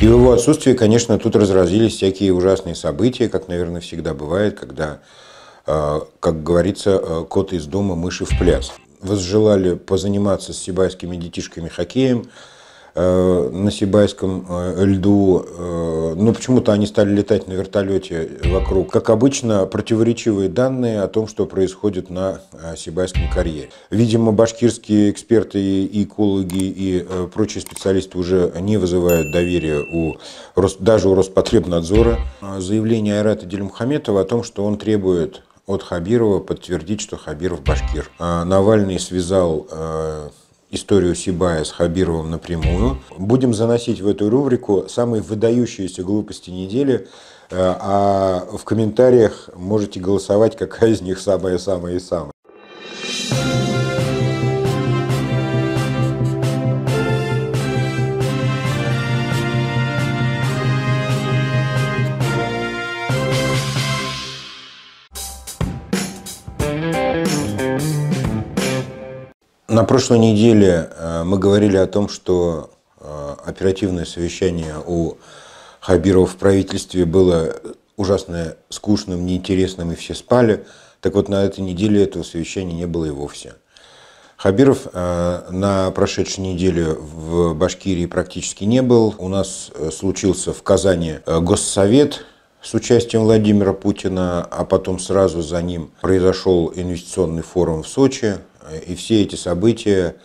И в его отсутствии, конечно, тут разразились всякие ужасные события, как, наверное, всегда бывает, когда, э, как говорится, э, кот из дома, мыши в пляс. Возжелали позаниматься с сибайскими детишками хоккеем, Э, на Сибайском э, льду. Э, Но ну, почему-то они стали летать на вертолете вокруг. Как обычно, противоречивые данные о том, что происходит на Сибайском карьере. Видимо, башкирские эксперты и экологи и прочие специалисты уже не вызывают доверия у, даже у Роспотребнадзора. Заявление Айрата Делимхаметова о том, что он требует от Хабирова подтвердить, что Хабиров башкир. Навальный связал историю Сибая с Хабировым напрямую. Будем заносить в эту рубрику самые выдающиеся глупости недели, э, а в комментариях можете голосовать, какая из них самая-самая-самая. На прошлой неделе э, мы говорили о том, что э, оперативное совещание у Хабирова в правительстве было ужасно скучным, неинтересным, и все спали. Так вот, на этой неделе этого совещания не было и вовсе. Хабиров э, на прошедшей неделе в Башкирии практически не был. У нас случился в Казани Госсовет с участием Владимира Путина, а потом сразу за ним произошел инвестиционный форум в Сочи, и все эти события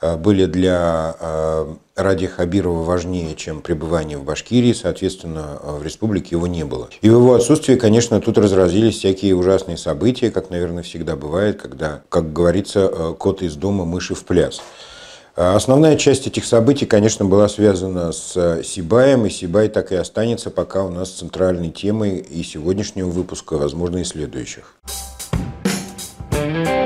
э, были для э, Ради Хабирова важнее, чем пребывание в Башкирии, соответственно, э, в республике его не было. И в его отсутствии, конечно, тут разразились всякие ужасные события, как, наверное, всегда бывает, когда, как говорится, кот из дома, мыши в пляс. Основная часть этих событий, конечно, была связана с Сибаем, и Сибай так и останется пока у нас центральной темой и сегодняшнего выпуска, возможно, и следующих. thank you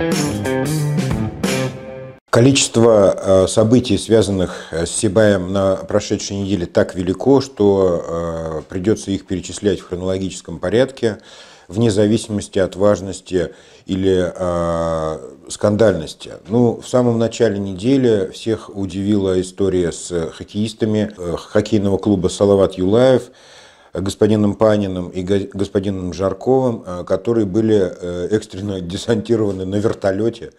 Количество э, событий, связанных э, с Сибаем на прошедшей неделе, так велико, что э, придется их перечислять в хронологическом порядке, вне зависимости от важности или скандальности. Ну, в самом начале недели всех удивила история с хоккеистами хоккейного клуба «Салават Юлаев», господином Паниным и господином Жарковым, которые были экстренно десантированы на вертолете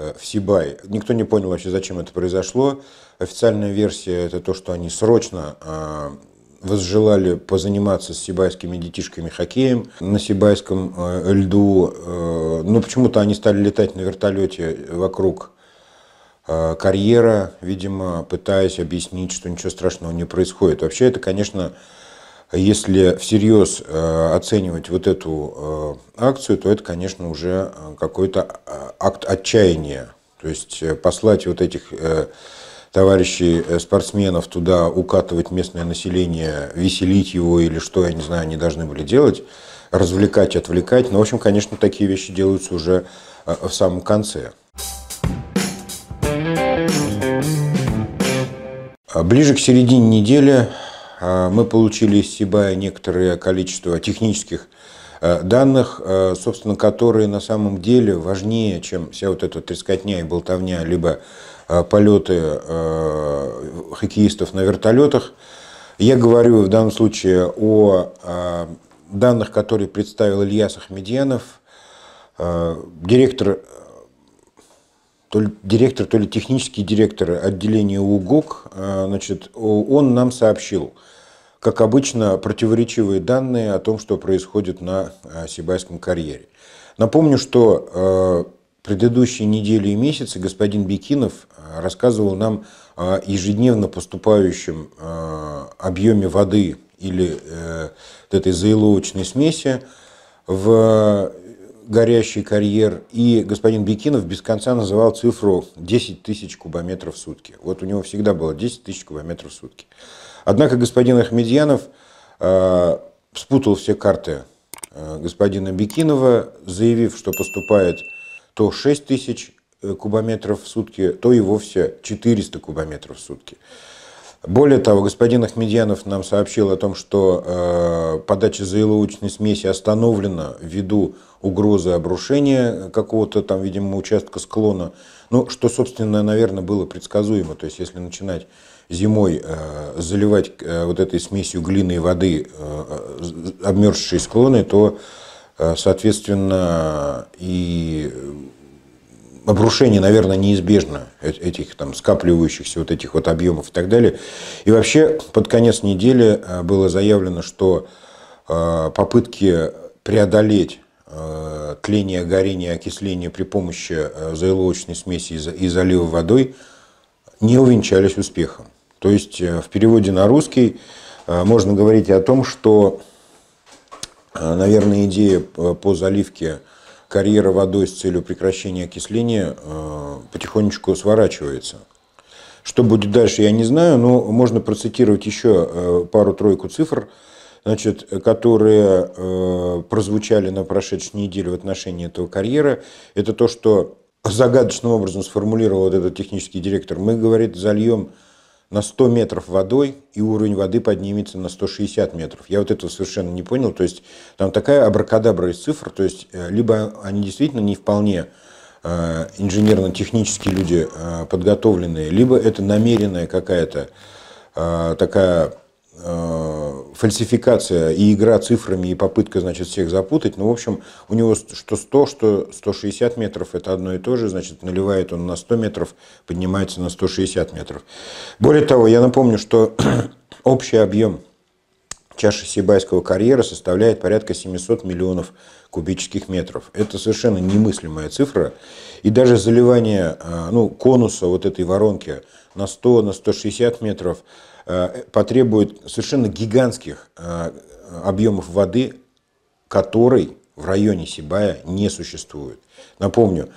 Э, в Сибай. Никто не понял вообще, зачем это произошло. Официальная версия – это то, что они срочно э, возжелали позаниматься с сибайскими детишками хоккеем на сибайском э, льду. Но ну, почему-то они стали летать на вертолете вокруг карьера, видимо, пытаясь объяснить, что ничего страшного не происходит. Вообще это, конечно, если всерьез э, оценивать вот эту э, акцию, то это, конечно, уже э, какой-то акт отчаяния. То есть послать вот этих товарищей спортсменов туда укатывать местное население, веселить его или что, я не знаю, они должны были делать, развлекать, отвлекать. Но, в общем, конечно, такие вещи делаются уже в самом конце. А ближе к середине недели а, мы получили из Сибая некоторое количество технических э, данных, э, собственно, которые на самом деле важнее, чем вся вот эта трескотня и болтовня, либо э, полеты хоккеистов на вертолетах. Я говорю в данном случае о данных, которые представил Илья Сахмедьянов, директор то ли директор, то ли технический директор отделения УГУК, значит, он нам сообщил – как обычно, противоречивые данные о том, что происходит на э, Сибайском карьере. Напомню, что э, предыдущие недели и месяцы господин Бекинов э, рассказывал нам о ежедневно поступающем объеме воды или вот этой заиловочной смеси в горящий карьер, и господин Бекинов без конца называл цифру 10 тысяч кубометров в сутки. Вот у него всегда было 10 тысяч кубометров в сутки. Однако господин Ахмедьянов э, спутал все карты э, господина Бекинова, заявив, что поступает то 6 тысяч э, кубометров в сутки, то и вовсе 400 кубометров в сутки. Более того, господин Ахмедьянов нам сообщил о том, что э, подача заиловочной смеси остановлена ввиду угрозы обрушения какого-то там, видимо, участка склона. Ну, что, собственно, наверное, было предсказуемо. То есть, если начинать зимой э, заливать э, вот этой смесью глины и воды э, обмерзшие склоны, то, соответственно, и обрушение, наверное, неизбежно этих там скапливающихся вот этих вот объемов и так далее. И вообще под конец недели было заявлено, что попытки преодолеть тление, горение, окисление при помощи заилочной смеси и залива водой не увенчались успехом. То есть э, в переводе на русский э, можно говорить о том, что, э, наверное, идея по заливке карьера водой с целью прекращения окисления потихонечку сворачивается. Что будет дальше, я не знаю, но можно процитировать еще пару-тройку цифр, значит, которые прозвучали на прошедшей неделе в отношении этого карьера, это то, что загадочным образом сформулировал вот этот технический директор. Мы, говорит, зальем на 100 метров водой, и уровень воды поднимется на 160 метров. Я вот этого совершенно не понял. То есть там такая абракадабра из цифр. То есть э, либо они действительно не вполне э, инженерно технические люди э, подготовленные, либо это намеренная какая-то такая Э, фальсификация и игра цифрами и попытка, значит, всех запутать. Ну, в общем, у него что 100, что 160 метров, это одно и то же, значит, наливает он на 100 метров, поднимается на 160 метров. Более того, я напомню, что общий объем чаши Сибайского карьера составляет порядка 700 миллионов кубических метров. Это совершенно немыслимая цифра. И даже заливание э, ну, конуса вот этой воронки на 100, на 160 метров – Э, потребует совершенно гигантских э, объемов воды, которой в районе Сибая не существует. Напомню,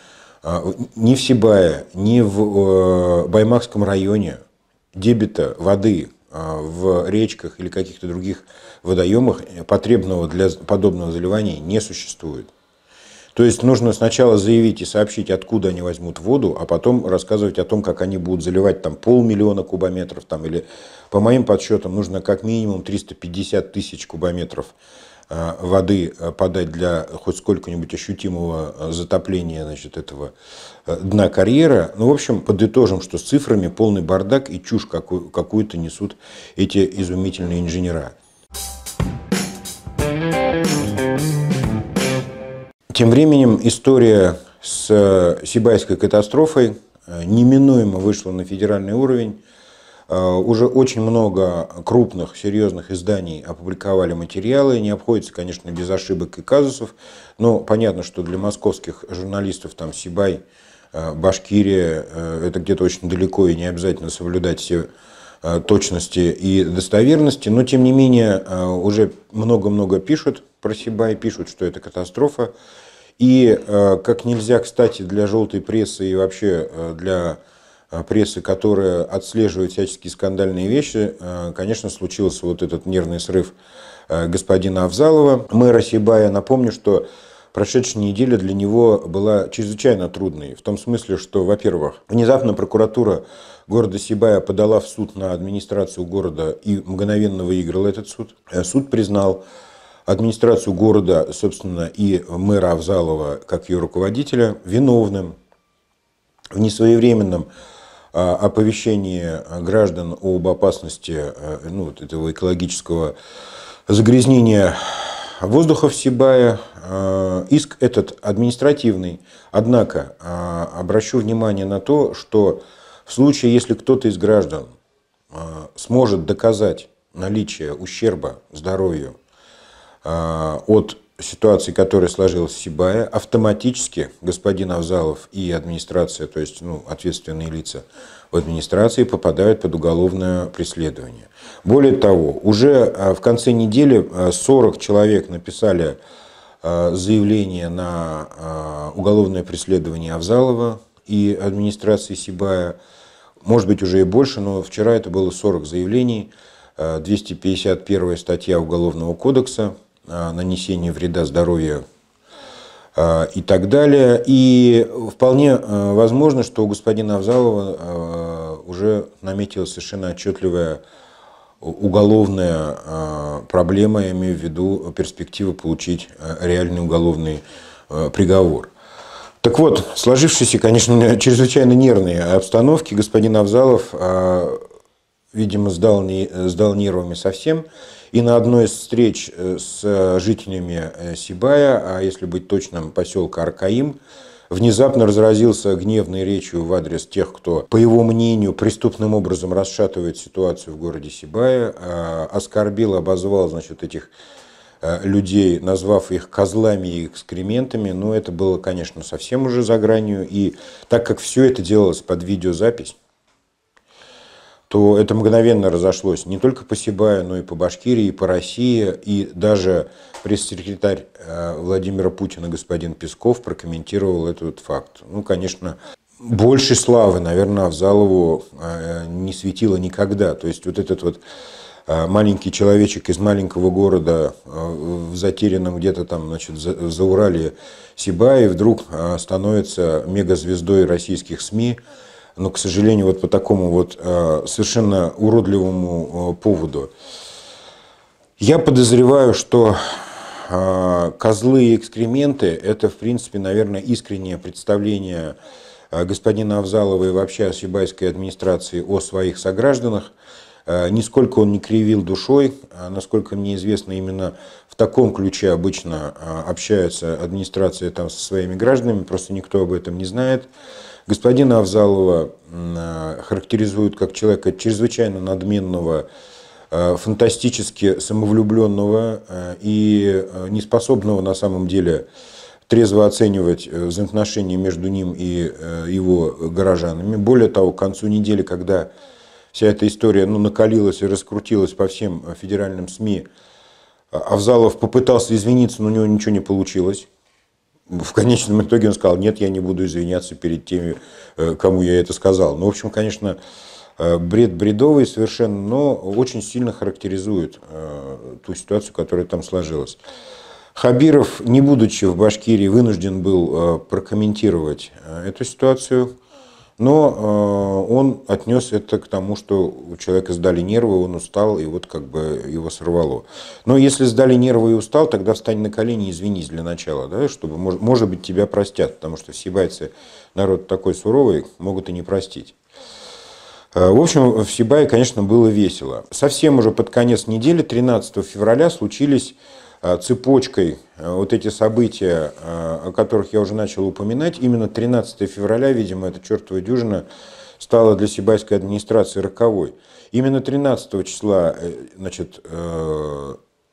э, ни в Сибае, ни в Баймакском районе дебита воды в речках или каких-то других водоемах, потребного для подобного заливания, не существует. То есть нужно сначала заявить и сообщить, откуда они возьмут воду, а потом рассказывать о том, как они будут заливать там полмиллиона кубометров там, или по моим подсчетам нужно как минимум 350 тысяч кубометров а, воды а, подать для хоть сколько-нибудь ощутимого а, затопления значит, этого дна карьера. Ну, в общем, подытожим, что с цифрами полный бардак и чушь какую-то несут эти изумительные инженера. Тем временем история с э, Сибайской катастрофой э, неминуемо вышла на федеральный уровень. Э, уже очень много крупных, серьезных изданий опубликовали материалы. Не обходится, конечно, без ошибок и казусов. Но понятно, что для московских журналистов там Сибай, Башкирия, это где-то очень далеко и не обязательно соблюдать все Э, точности и достоверности, но тем не менее э, уже много-много пишут про себя и пишут, что это катастрофа. И э, как нельзя, кстати, для желтой прессы и вообще для прессы, которая отслеживает всяческие скандальные вещи, конечно, случился вот этот нервный срыв господина Авзалова. Мэра Сибая, напомню, что прошедшая неделя для него была чрезвычайно трудной. В том смысле, что, во-первых, внезапно прокуратура города Сибая подала в суд на администрацию города и мгновенно выиграла этот суд. Э, суд признал администрацию города, собственно, и мэра Авзалова, как ее руководителя, виновным в несвоевременном а, оповещении граждан об опасности э, ну, вот этого экологического загрязнения Воздуха в Сибае а, иск этот административный. Однако а, обращу внимание на то, что в случае, если кто-то из граждан а, сможет доказать наличие ущерба здоровью от ситуации, которая сложилась в Сибае, автоматически господин Авзалов и администрация, то есть ну, ответственные лица в администрации попадают под уголовное преследование. Более того, уже а, в конце недели 40 а, человек написали а, заявление на уголовное преследование Авзалова и администрации Сибая. Может быть, уже и больше, но вчера это было 40 заявлений. 251 статья Уголовного кодекса – а, нанесения вреда здоровью а, и так далее. И вполне а, возможно, что у господина Авзалова уже наметилась совершенно отчетливая уголовная проблема, я имею в виду перспективы получить реальный уголовный приговор. Так вот, сложившейся, конечно, чрезвычайно нервные обстановки господин Авзалов, видимо, сдал, не, сдал нервами совсем. И на одной из встреч э, с э, жителями э, Сибая, а если быть точным, поселка Аркаим, внезапно разразился гневной речью в адрес тех, кто, по его мнению, преступным образом расшатывает ситуацию в городе Сибая, а, оскорбил, обозвал, значит, этих людей, назвав их козлами и экскрементами, но это было, конечно, совсем уже за гранью. И так как все это делалось под видеозапись, то это мгновенно разошлось не только по Сибаю, но и по Башкирии, и по России. И даже пресс-секретарь э, Владимира Путина, господин Песков, прокомментировал этот факт. Ну, конечно, больше славы, наверное, в Авзалову э, не светило никогда. То есть вот этот вот э, маленький человечек из маленького города в затерянном где-то там, значит, за, за Урале Сибае вдруг становится мегазвездой российских СМИ, но, к сожалению, вот по такому вот э, совершенно уродливому э, поводу. Я подозреваю, что э, козлы и экскременты – это, в принципе, наверное, искреннее представление господина Авзалова и вообще Асибайской администрации о своих согражданах. Нисколько он не кривил душой, насколько мне известно, именно в таком ключе обычно общается администрация там со своими гражданами, просто никто об этом не знает. Господина Авзалова э, характеризуют как человека чрезвычайно надменного, э, фантастически самовлюбленного э, и неспособного на самом деле трезво оценивать взаимоотношения между ним и его горожанами. Более того, к концу недели, когда вся эта история ну, накалилась и раскрутилась по всем федеральным СМИ, Авзалов попытался извиниться, но у него ничего не получилось в конечном итоге он сказал, нет, я не буду извиняться перед теми, э, кому я это сказал. Ну, в общем, конечно, э, бред бредовый совершенно, но очень сильно характеризует э, ту ситуацию, которая там сложилась. Хабиров, не будучи в Башкирии, вынужден был прокомментировать эту ситуацию. Но э, он отнес это к тому, что у человека сдали нервы, он устал, и вот как бы его сорвало. Но если сдали нервы и устал, тогда встань на колени и извинись для начала, да, чтобы, может быть, тебя простят, потому что сибайцы, народ такой суровый, могут и не простить. Э, в общем, в Сибае, конечно, было весело. Совсем уже под конец недели, 13 февраля, случились Э, цепочкой э, вот эти события, э, о которых я уже начал упоминать, именно 13 февраля, видимо, эта чертова дюжина стала для сибайской администрации роковой. Именно 13 числа значит,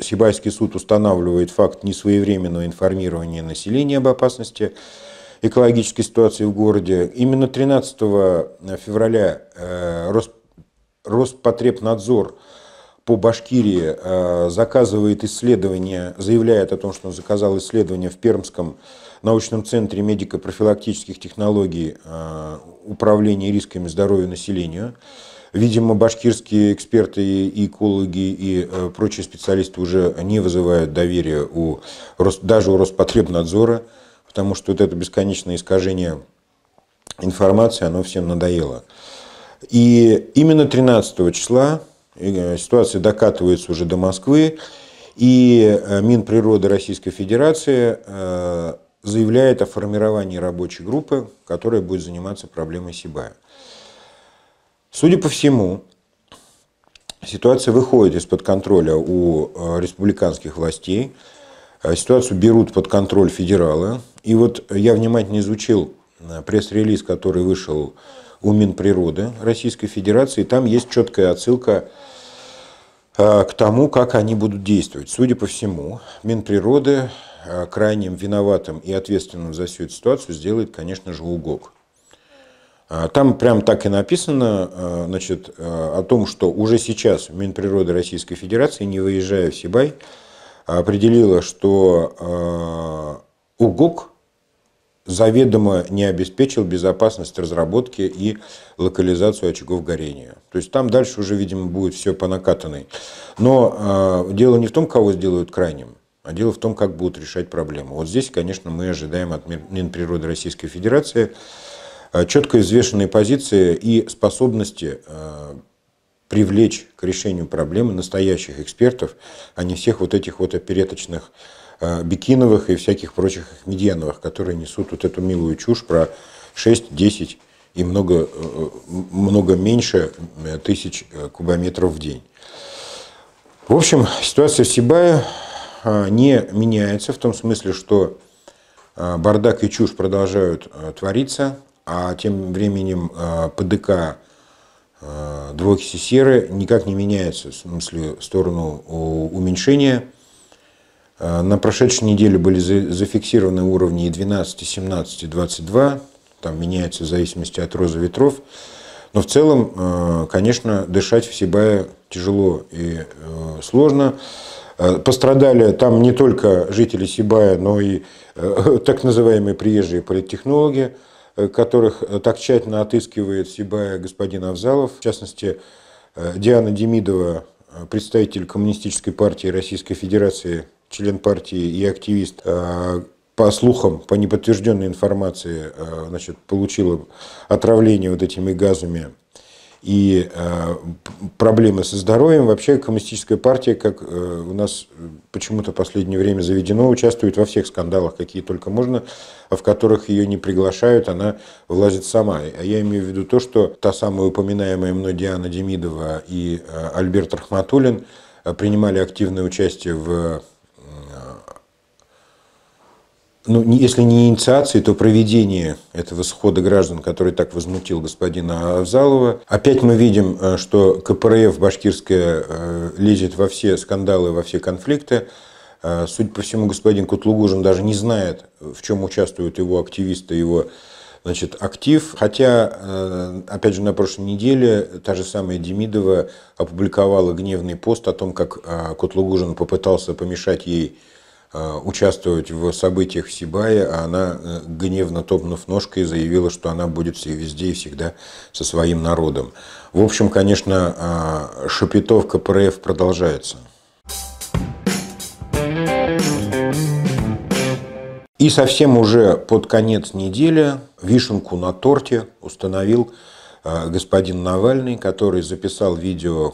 Сибайский суд устанавливает факт несвоевременного информирования населения об опасности экологической ситуации в городе. Именно 13 февраля Роспотребнадзор – по Башкирии э, заказывает исследование, заявляет о том, что он заказал исследование в Пермском научном центре медико-профилактических технологий э, управления рисками здоровья населению. Видимо, башкирские эксперты и экологи и э, прочие специалисты уже не вызывают доверия у, даже у Роспотребнадзора, потому что вот это бесконечное искажение информации, оно всем надоело. И именно 13 числа Э, ситуация докатывается уже до Москвы, и э, Минприроды Российской Федерации э, заявляет о формировании рабочей группы, которая будет заниматься проблемой Сибая. Судя по всему, ситуация выходит из-под контроля у республиканских властей, ситуацию берут под контроль федералы. И вот я внимательно изучил пресс-релиз, который вышел у Минприроды Российской Федерации. Там есть четкая отсылка а, к тому, как они будут действовать. Судя по всему, Минприроды а, крайним виноватым и ответственным за всю эту ситуацию сделает, конечно же, УГОК. А, там прям так и написано значит, о том, что уже сейчас Минприроды Российской Федерации, не выезжая в Сибай, определила, что УГОК заведомо не обеспечил безопасность разработки и локализацию очагов горения. То есть там дальше уже, видимо, будет все по накатанной. Но э, дело не в том, кого сделают крайним, а дело в том, как будут решать проблему. Вот здесь, конечно, мы ожидаем от Минприроды Российской Федерации э, четко извешенные позиции и способности э, привлечь к решению проблемы настоящих экспертов, а не всех вот этих вот опереточных Э, бикиновых и всяких прочих Ахмедьяновых, которые несут вот эту милую чушь про 6, 10 и много, э, много меньше э, тысяч кубометров в день. В общем, ситуация в Сибае не меняется в том смысле, что бардак и чушь продолжают твориться, а тем временем ПДК двуокиси серы никак не меняется в смысле в сторону уменьшения – Э, на прошедшей неделе были зафиксированы уровни 12, 17, 22. Там меняется в зависимости от розы ветров. Но в целом, э, конечно, дышать в Сибае тяжело и э, сложно. Пострадали там не только жители Сибая, но и так называемые приезжие политтехнологи, которых так тщательно отыскивает Сибая господин Авзалов. В частности, Диана Демидова, представитель Коммунистической партии Российской Федерации член партии и активист, э, по слухам, по неподтвержденной информации, э, значит, получила отравление вот этими газами и э, проблемы со здоровьем. Вообще коммунистическая партия, как у нас почему-то в последнее время заведено, участвует во всех скандалах, какие только можно, а в которых ее не приглашают, она влазит сама. А я имею в виду то, что та самая упоминаемая мной Диана Демидова и Альберт Рахматуллин принимали активное участие в ну, если не инициации, то проведение этого схода граждан, который так возмутил господина Авзалова. Опять мы видим, э, что КПРФ башкирская э, лезет во все скандалы, во все конфликты. Э, судя по всему, господин Кутлугужин даже не знает, в чем участвуют его активисты, его значит, актив. Хотя, опять же, на прошлой неделе та же самая Демидова опубликовала гневный пост о том, как Кутлугужин попытался помешать ей Э, участвовать в событиях Сибая, а она, э, гневно топнув ножкой, заявила, что она будет все везде и всегда со своим народом. В общем, конечно, а, шепетов КПРФ продолжается. И совсем уже под конец недели вишенку на торте установил э, господин Навальный, который записал видео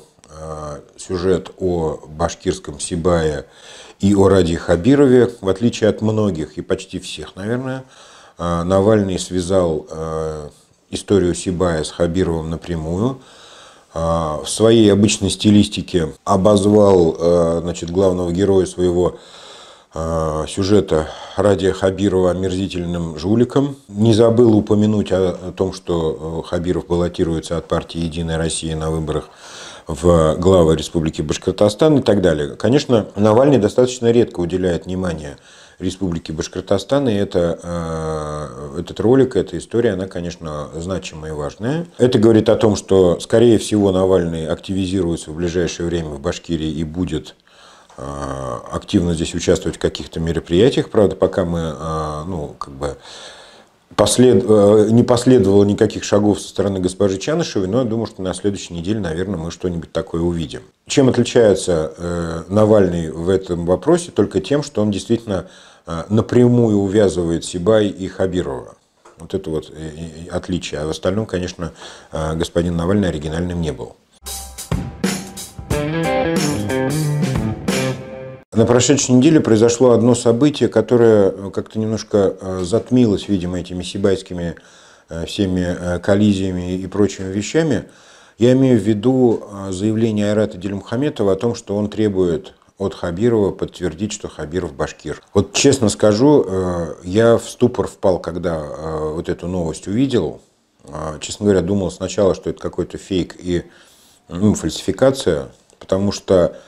сюжет о башкирском Сибае и о Ради Хабирове, в отличие от многих и почти всех, наверное, а, Навальный связал а, историю Сибая с Хабировым напрямую. А, в своей обычной стилистике обозвал значит, главного героя своего сюжета Ради Хабирова омерзительным жуликом. Не забыл упомянуть о, о том, что э, Хабиров баллотируется от партии «Единая Россия» на выборах в э, главы Республики Башкортостан и так далее. Конечно, Навальный достаточно редко уделяет внимание республике Башкортостан, и это, э, этот ролик, эта история, она, конечно, значимая и важная. Это говорит о том, что, скорее всего, Навальный активизируется в ближайшее время в Башкирии и будет э, активно здесь участвовать в каких-то мероприятиях. Правда, пока мы, ну, как бы послед... Э, не последовало никаких шагов со стороны госпожи Чанышевой, но я думаю, что на следующей неделе, наверное, мы что-нибудь такое увидим. Чем отличается э, Навальный в этом вопросе? Только тем, что он действительно э, напрямую увязывает Сибай и Хабирова. Вот это вот отличие. А в остальном, конечно, господин Навальный оригинальным не был. thank you на прошедшей неделе произошло одно событие, которое э, как-то немножко э, затмилось, видимо, этими сибайскими э, всеми коллизиями и прочими вещами. Я имею в виду заявление Айрата Делимхаметова о том, что он требует от Хабирова подтвердить, что Хабиров башкир. Вот честно скажу, я в ступор впал, когда вот эту новость увидел. Честно говоря, думал сначала, что это какой-то фейк и ну, фальсификация, потому что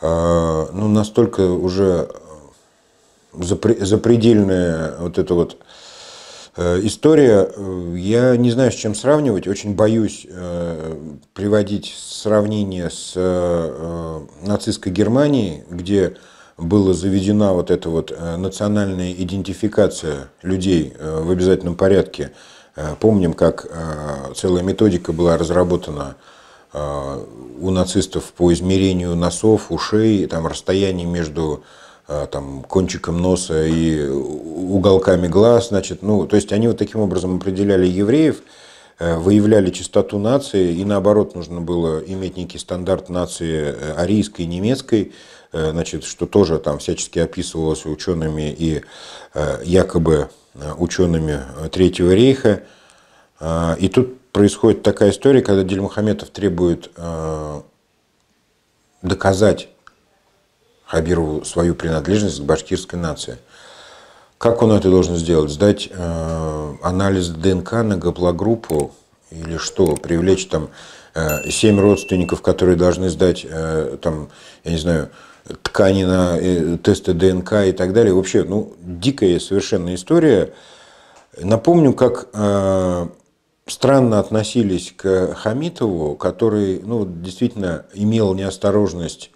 а, ну, настолько уже э, запредельная вот эта вот э, история. Э, я не знаю, с чем сравнивать. Очень боюсь приводить сравнение с нацистской Германией, где была заведена вот эта вот национальная идентификация людей в обязательном порядке. Помним, как целая методика была разработана Э, у нацистов по измерению носов, ушей, там расстояние между э, там, кончиком носа и уголками глаз, значит, ну, то есть они вот таким образом определяли евреев, э, выявляли чистоту нации, и наоборот нужно было иметь некий стандарт нации арийской, немецкой, значит, что тоже там всячески описывалось учеными и якобы учеными Третьего рейха. И тут происходит такая история, когда Дельмухаметов требует э, доказать Хабирову свою принадлежность к башкирской нации. Как он это должен сделать? Сдать э, анализ ДНК на гаплогруппу или что? Привлечь там э, семь родственников, которые должны сдать э, там, я не знаю, ткани на э, тесты ДНК и так далее. Вообще, ну, дикая совершенно история. Напомню, как э, странно относились к Хамитову, который ну, действительно имел неосторожность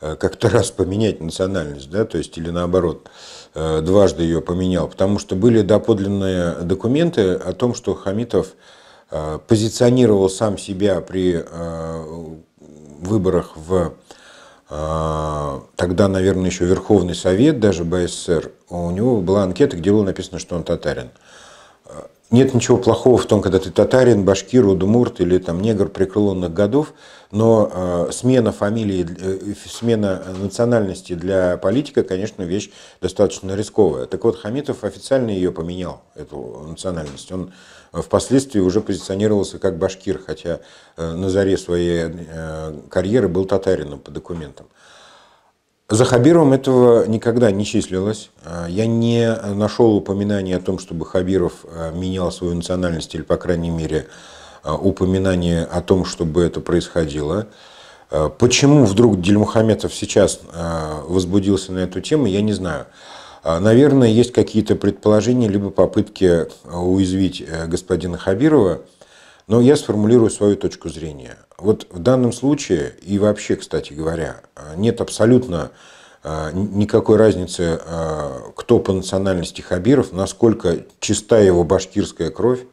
э, как-то раз поменять национальность, да, то есть или наоборот, э, дважды ее поменял, потому что были доподлинные документы о том, что Хамитов э, позиционировал сам себя при выборах в тогда, наверное, еще Верховный Совет, даже БССР, у него была анкета, где было написано, что он татарин. Нет ничего плохого в том, когда ты татарин, башкир, удмурт или там негр преклонных годов, но э, смена фамилии, э, смена национальности для политика, конечно, вещь достаточно рисковая. Так вот, Хамитов официально ее поменял, эту национальность. Он э, впоследствии уже позиционировался как башкир, хотя э, на заре своей э, карьеры был татарином по документам. За Хабировым этого никогда не числилось. А, я не нашел упоминания о том, чтобы Хабиров а, менял свою национальность, или, по крайней мере, а, упоминание о том, чтобы это происходило. Почему вдруг Дельмухаметов сейчас возбудился на эту тему, я не знаю. Наверное, есть какие-то предположения, либо попытки уязвить э, господина Хабирова – но я сформулирую свою точку зрения. Вот в данном случае, и вообще, кстати говоря, нет абсолютно а, никакой разницы, а, кто по национальности Хабиров, насколько чиста его башкирская кровь,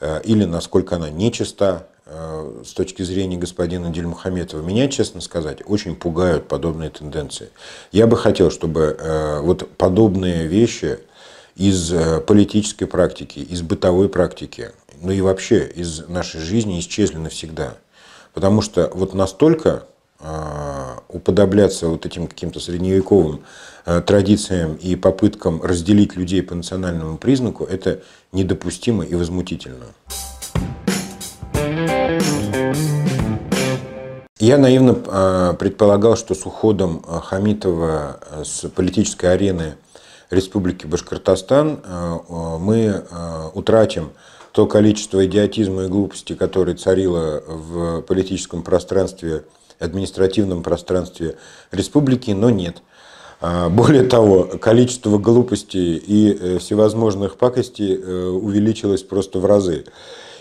а, или насколько она нечиста с точки зрения господина Дельмухаметова. Меня, честно сказать, очень пугают подобные тенденции. Я бы хотел, чтобы вот подобные вещи из политической практики, из бытовой практики ну и вообще из нашей жизни исчезли навсегда. Потому что вот настолько а, уподобляться вот этим каким-то средневековым а, традициям и попыткам разделить людей по национальному признаку, это недопустимо и возмутительно. Я наивно а, предполагал, что с уходом Хамитова с политической арены Республики Башкортостан мы утратим то количество идиотизма и глупости, которое царило в политическом пространстве, административном пространстве республики, но нет. А, более того, количество глупостей и э, всевозможных пакостей э, увеличилось просто в разы.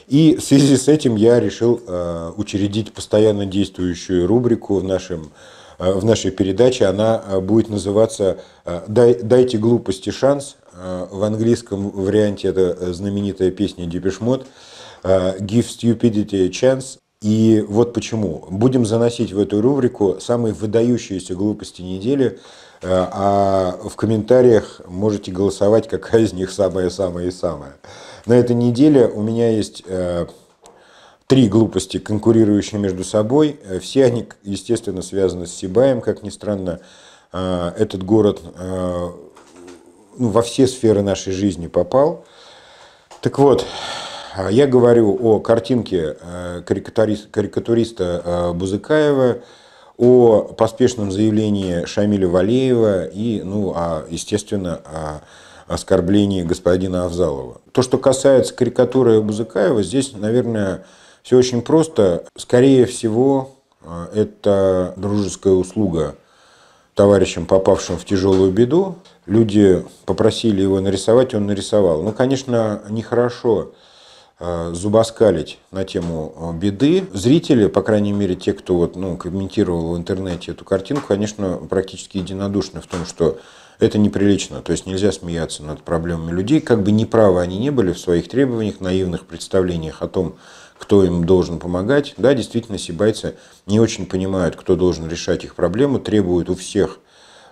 И в связи с этим я решил э, учредить постоянно действующую рубрику в, нашем, в нашей передаче. Она будет называться «Дайте глупости шанс», Э, в английском варианте это э, знаменитая песня Депешмот э, «Give Stupidity a Chance». И вот почему. Будем заносить в эту рубрику самые выдающиеся глупости недели, а в комментариях можете голосовать, какая из них самая-самая-самая. и На этой неделе у меня есть три глупости, конкурирующие между собой. Все они, естественно, связаны с Сибаем, как ни странно. Этот город ну, во все сферы нашей жизни попал. Так вот, а, я говорю о картинке э, карикатуриста, э, Бузыкаева, о поспешном заявлении Шамиля Валеева и, ну, а, естественно, о оскорблении господина Авзалова. То, что касается карикатуры Бузыкаева, здесь, наверное, все очень просто. Скорее всего, э, это дружеская услуга товарищам, попавшим в тяжелую беду люди попросили его нарисовать, он нарисовал. Ну, конечно, нехорошо э, зубоскалить на тему э, беды. Зрители, по крайней мере, те, кто вот, ну, комментировал в интернете эту картинку, конечно, практически единодушны в том, что это неприлично. То есть нельзя смеяться над проблемами людей, как бы неправы они не были в своих требованиях, наивных представлениях о том, кто им должен помогать. Да, действительно, сибайцы не очень понимают, кто должен решать их проблему, требуют у всех –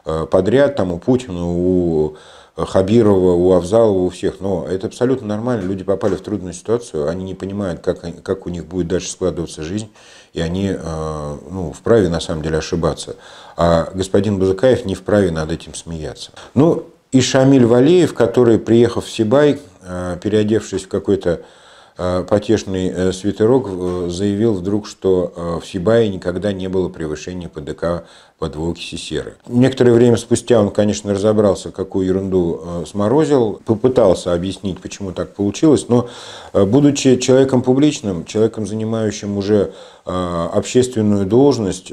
Э, подряд, там, у Путина, э, у Хабирова, у Авзалова, у всех. Но это абсолютно нормально. Люди попали в трудную ситуацию, они не понимают, как, как у них будет дальше складываться жизнь, и они э, ну, вправе, на самом деле, ошибаться. А господин Бузыкаев не вправе над этим смеяться. Ну, и Шамиль Валеев, который, приехав в Сибай, переодевшись в какой-то Э, потешный э, свитерок э, заявил вдруг, что в Сибае никогда не было превышения ПДК по двуокиси серы. Некоторое время спустя он, конечно, разобрался, какую ерунду сморозил, попытался объяснить, почему так получилось, но будучи человеком публичным, человеком, занимающим уже общественную должность,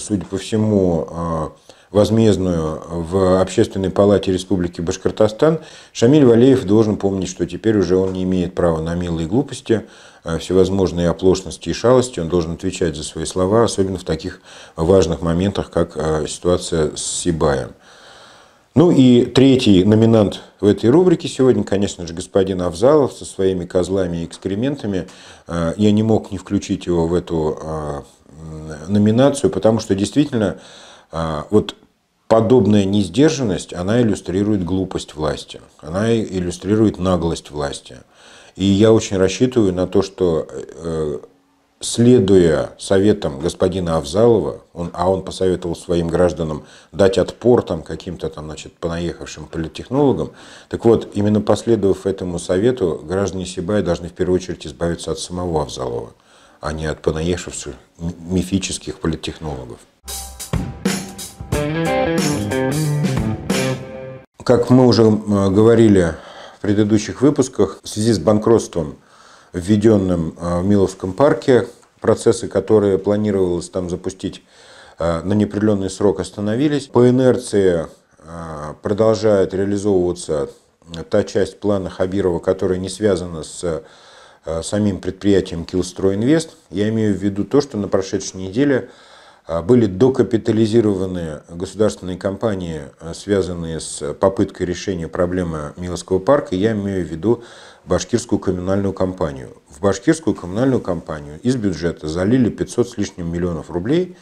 судя по всему, возмездную в Общественной палате Республики Башкортостан, Шамиль Валеев должен помнить, что теперь уже он не имеет права на милые глупости, э, всевозможные оплошности и шалости. Он должен отвечать за свои слова, особенно в таких важных моментах, как э, ситуация с Сибаем. Ну и третий номинант в этой рубрике сегодня, конечно же, господин Авзалов со своими козлами и экскрементами. Э, я не мог не включить его в эту номинацию, потому что действительно а, вот подобная несдержанность, она иллюстрирует глупость власти, она иллюстрирует наглость власти. И я очень рассчитываю на то, что э, следуя советам господина Авзалова, он, а он посоветовал своим гражданам дать отпор там каким-то там, значит, понаехавшим политтехнологам. Так вот, именно последовав этому совету, граждане Сибая должны в первую очередь избавиться от самого Авзалова, а не от понаехавших мифических политтехнологов. Как мы уже э, говорили в предыдущих выпусках, в связи с банкротством, введенным э, в Миловском парке, процессы, которые планировалось там запустить э, на неопределенный срок, остановились. По инерции продолжает реализовываться та часть плана Хабирова, которая не связана с самим предприятием Килстройинвест. Я имею в виду то, что на прошедшей неделе а, были докапитализированы государственные компании, а, связанные с попыткой решения проблемы Миловского парка, я имею в виду башкирскую коммунальную компанию. В башкирскую коммунальную компанию из бюджета залили 500 с лишним миллионов рублей,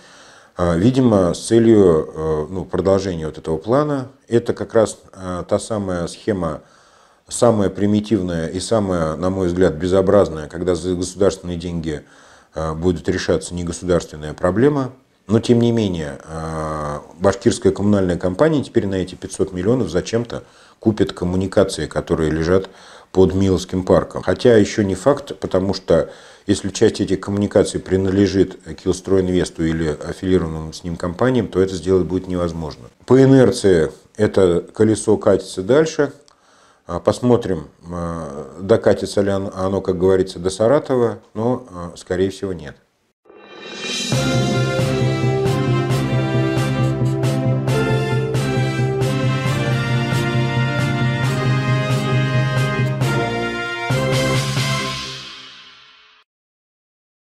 а, видимо, с целью ну, продолжения вот этого плана. Это как раз та самая схема, самая примитивная и самая, на мой взгляд, безобразная, когда за государственные деньги будет решаться негосударственная проблема – но, тем не менее, а, башкирская коммунальная компания теперь на эти 500 миллионов зачем-то купит коммуникации, которые лежат под Миловским парком. Хотя еще не факт, потому что если часть этих коммуникаций принадлежит Килстройинвесту или аффилированным с ним компаниям, то это сделать будет невозможно. По инерции это колесо катится дальше. А, посмотрим, а, докатится ли оно, как говорится, до Саратова, но, скорее всего, нет. Thank you